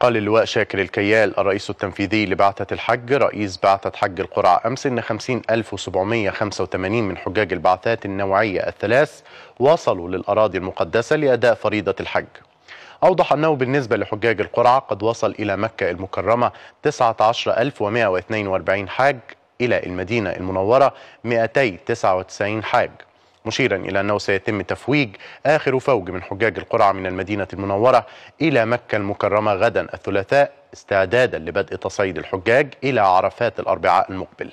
قال اللواء شاكر الكيال الرئيس التنفيذي لبعثة الحج رئيس بعثة حج القرعة أمس أن 50785 من حجاج البعثات النوعية الثلاث وصلوا للأراضي المقدسة لأداء فريضة الحج أوضح أنه بالنسبة لحجاج القرعة قد وصل إلى مكة المكرمة 19142 حاج إلى المدينة المنورة 299 حاج مشيرا إلى أنه سيتم تفويج آخر فوج من حجاج القرعة من المدينة المنورة إلى مكة المكرمة غدا الثلاثاء استعدادا لبدء تصعيد الحجاج إلى عرفات الأربعاء المقبل